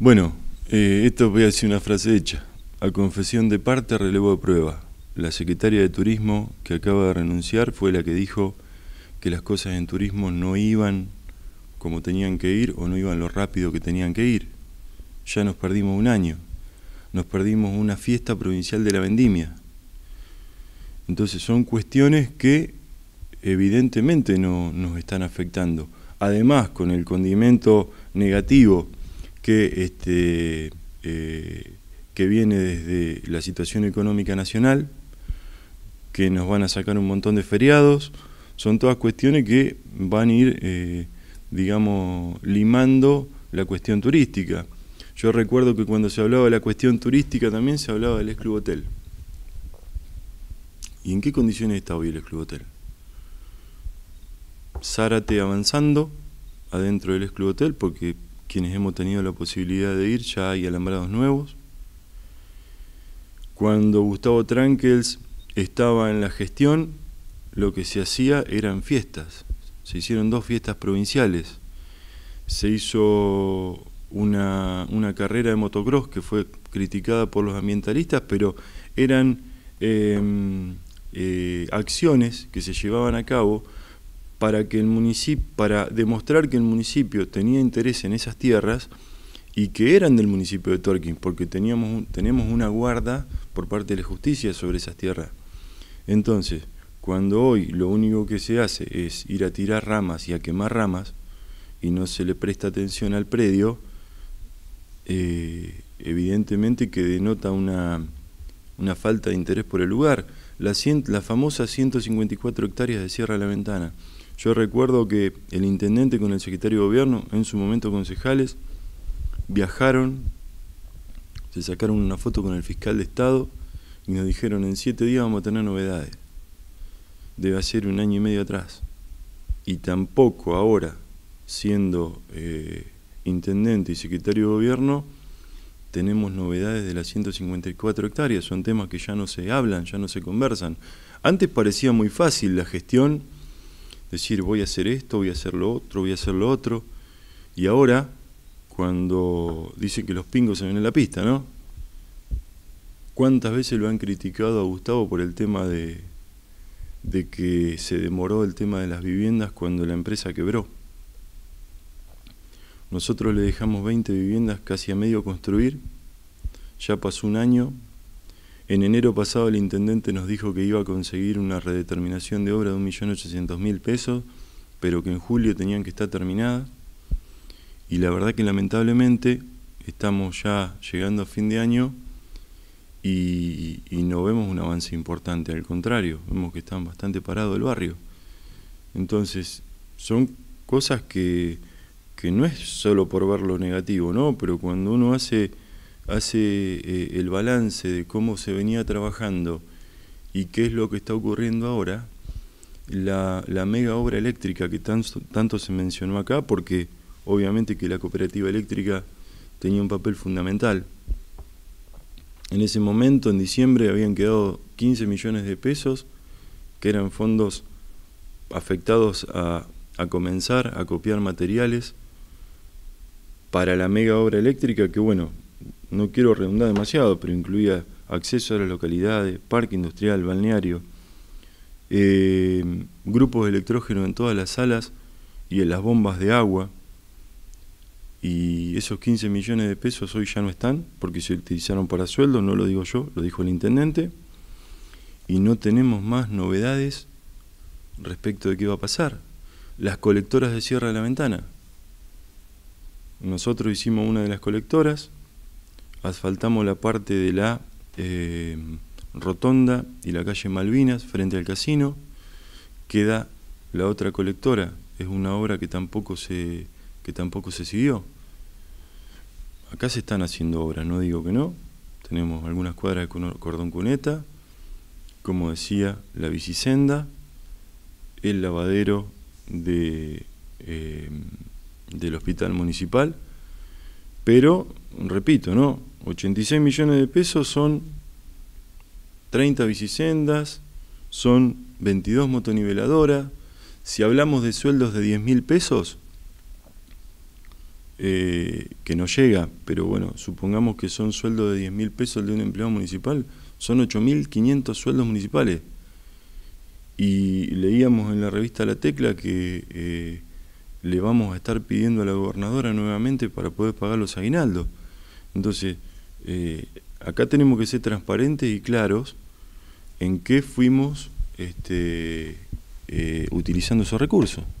Bueno, eh, esto voy a decir una frase hecha. A confesión de parte, relevo de prueba. La secretaria de Turismo que acaba de renunciar fue la que dijo que las cosas en turismo no iban como tenían que ir o no iban lo rápido que tenían que ir. Ya nos perdimos un año. Nos perdimos una fiesta provincial de la vendimia. Entonces son cuestiones que evidentemente no, nos están afectando. Además, con el condimento negativo que, este, eh, que viene desde la situación económica nacional, que nos van a sacar un montón de feriados, son todas cuestiones que van a ir, eh, digamos, limando la cuestión turística. Yo recuerdo que cuando se hablaba de la cuestión turística también se hablaba del ex club hotel. ¿Y en qué condiciones está hoy el ex club hotel? Zárate avanzando adentro del ex club hotel porque quienes hemos tenido la posibilidad de ir, ya hay alambrados nuevos. Cuando Gustavo Tranquels estaba en la gestión, lo que se hacía eran fiestas. Se hicieron dos fiestas provinciales. Se hizo una, carrera de motocross que fue criticada por los ambientalistas, pero eran em, eh, acciones que se llevaban a cabo para, que el municipio, para demostrar que el municipio tenía interés en esas tierras y que eran del municipio de Torquín, porque teníamos, tenemos una guarda por parte de la justicia sobre esas tierras. Entonces, cuando hoy lo único que se hace es ir a tirar ramas y a quemar ramas, y no se le presta atención al predio, eh, evidentemente que denota una, falta de interés por el lugar. La, la famosa 154 hectáreas de Sierra de la Ventana. Yo recuerdo que el intendente con el secretario de gobierno, en su momento concejales, viajaron, se sacaron una foto con el fiscal de Estado y nos dijeron, en siete días vamos a tener novedades. Debe ser un año y medio atrás. Y tampoco ahora, siendo eh, intendente y secretario de gobierno, tenemos novedades de las 154 hectáreas. Son temas que ya no se hablan, ya no se conversan. Antes parecía muy fácil la gestión decir voy a hacer esto, voy a hacer lo otro, voy a hacer lo otro. Y ahora, cuando dice que los pingos se ven en la pista, ¿no? ¿Cuántas veces lo han criticado a Gustavo por el tema de, de que se demoró el tema de las viviendas cuando la empresa quebró? Nosotros le dejamos 20 viviendas casi a medio construir, ya pasó un año, en enero pasado el intendente nos dijo que iba a conseguir una redeterminación de obra de 1.800.000 pesos, pero que en julio tenían que estar terminadas. Y la verdad que lamentablemente estamos ya llegando a fin de año y, no vemos un avance importante, al contrario, vemos que están bastante parado el barrio. Entonces, son cosas que, que no es solo por ver lo negativo, ¿no? Pero cuando uno hace hace eh, el balance de cómo se venía trabajando y qué es lo que está ocurriendo ahora, la, mega obra eléctrica que tanto, tanto se mencionó acá, porque obviamente que la cooperativa eléctrica tenía un papel fundamental. En ese momento, en diciembre, habían quedado 15 millones de pesos, que eran fondos afectados a, a comenzar a copiar materiales para la mega obra eléctrica, que bueno, no quiero redundar demasiado, pero incluía acceso a las localidades, parque industrial, balneario, eh, grupos de electrógeno en todas las salas y en las bombas de agua. Y esos 15 millones de pesos hoy ya no están porque se utilizaron para sueldo, no lo digo yo, lo dijo el intendente. Y no tenemos más novedades respecto de qué va a pasar. Las colectoras de cierre de la ventana. Nosotros hicimos una de las colectoras, asfaltamos la parte de la eh, rotonda y la calle Malvinas frente al casino. Queda la otra colectora. Es una obra que tampoco se, tampoco se siguió. Acá se están haciendo obras, no digo que no. Tenemos algunas cuadras de cordón cuneta, como decía, la bicisenda, el lavadero de, eh, del hospital municipal. Pero, repito, ¿no? 86 millones de pesos son 30 bicisendas, son 22 motoniveladoras. Si hablamos de sueldos de 10 mil pesos, eh, que no llega, pero bueno, supongamos que son sueldos de 10 mil pesos de un empleado municipal, son 8.500 sueldos municipales. Y leíamos en la revista La Tecla que eh, le vamos a estar pidiendo a la gobernadora nuevamente para poder pagar los aguinaldos. Entonces, eh, acá tenemos que ser transparentes y claros en qué fuimos este, eh, utilizando esos recursos.